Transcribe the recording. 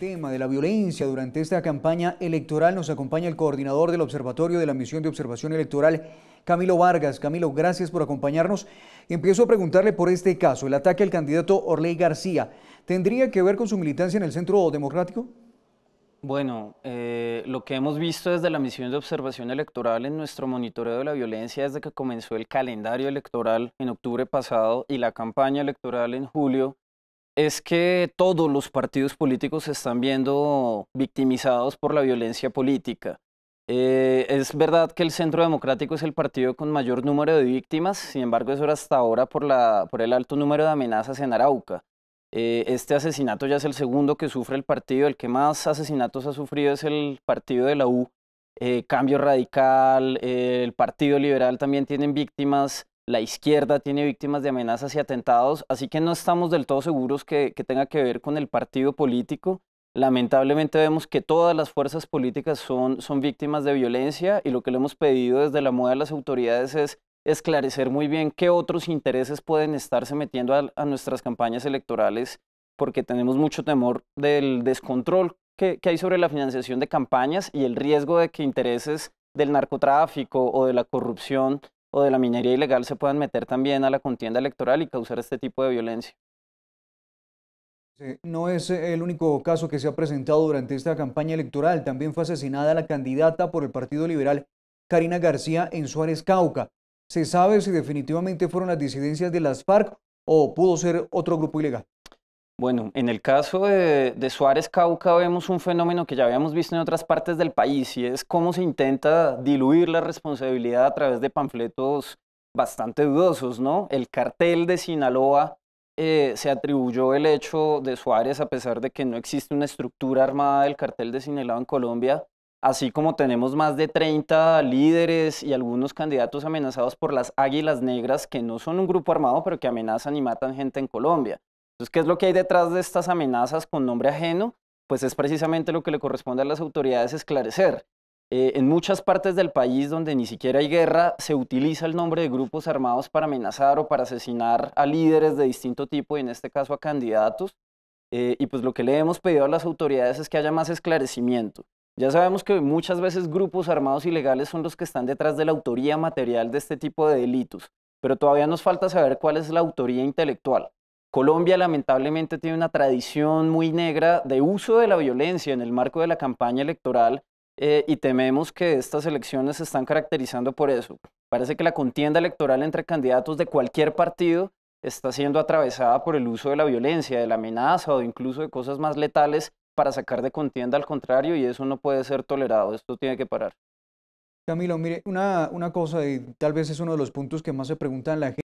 tema de la violencia durante esta campaña electoral nos acompaña el coordinador del Observatorio de la Misión de Observación Electoral, Camilo Vargas. Camilo, gracias por acompañarnos. Empiezo a preguntarle por este caso, el ataque al candidato Orley García. ¿Tendría que ver con su militancia en el Centro Democrático? Bueno, eh, lo que hemos visto desde la misión de observación electoral en nuestro monitoreo de la violencia desde que comenzó el calendario electoral en octubre pasado y la campaña electoral en julio es que todos los partidos políticos se están viendo victimizados por la violencia política. Eh, es verdad que el Centro Democrático es el partido con mayor número de víctimas, sin embargo eso era hasta ahora por, el alto número de amenazas en Arauca. Eh, este asesinato ya es el segundo que sufre el partido, el que más asesinatos ha sufrido es el partido de la U, eh, Cambio Radical, el Partido Liberal también tienen víctimas la izquierda tiene víctimas de amenazas y atentados, así que no estamos del todo seguros que, tenga que ver con el partido político. Lamentablemente vemos que todas las fuerzas políticas son, son víctimas de violencia y lo que le hemos pedido desde la moda a las autoridades es esclarecer muy bien qué otros intereses pueden estarse metiendo a, nuestras campañas electorales, porque tenemos mucho temor del descontrol que, que, hay sobre la financiación de campañas y el riesgo de que intereses del narcotráfico o de la corrupción o de la minería ilegal se puedan meter también a la contienda electoral y causar este tipo de violencia. No es eh, el único caso que se ha presentado durante esta campaña electoral. También fue asesinada la candidata por el Partido Liberal, Karina García, en Suárez Cauca. ¿Se sabe si definitivamente fueron las disidencias de las FARC o pudo ser otro grupo ilegal? Bueno, en el caso de, Suárez Cauca vemos un fenómeno que ya habíamos visto en otras partes del país y es cómo se intenta diluir la responsabilidad a través de panfletos bastante dudosos, ¿no? El cartel de Sinaloa eh, se atribuyó el hecho de Suárez a pesar de que no existe una estructura armada del cartel de Sinaloa en Colombia, así como tenemos más de 30 líderes y algunos candidatos amenazados por las Águilas Negras, que no son un grupo armado, pero que amenazan y matan gente en Colombia. Entonces, ¿qué es lo que hay detrás de estas amenazas con nombre ajeno? Pues es precisamente lo que le corresponde a las autoridades esclarecer. Eh, en muchas partes del país donde ni siquiera hay guerra, se utiliza el nombre de grupos armados para amenazar o para asesinar a líderes de distinto tipo, y en este caso a candidatos. Eh, y pues lo que le hemos pedido a las autoridades es que haya más esclarecimiento. Ya sabemos que muchas veces grupos armados ilegales son los que están detrás de la autoría material de este tipo de delitos, pero todavía nos falta saber cuál es la autoría intelectual. Colombia lamentablemente tiene una tradición muy negra de uso de la violencia en el marco de la campaña electoral eh, y tememos que estas elecciones se están caracterizando por eso. Parece que la contienda electoral entre candidatos de cualquier partido está siendo atravesada por el uso de la violencia, de la amenaza o incluso de cosas más letales para sacar de contienda al contrario y eso no puede ser tolerado, esto tiene que parar. Camilo, mire, una cosa y tal vez es uno de los puntos que más se preguntan la gente.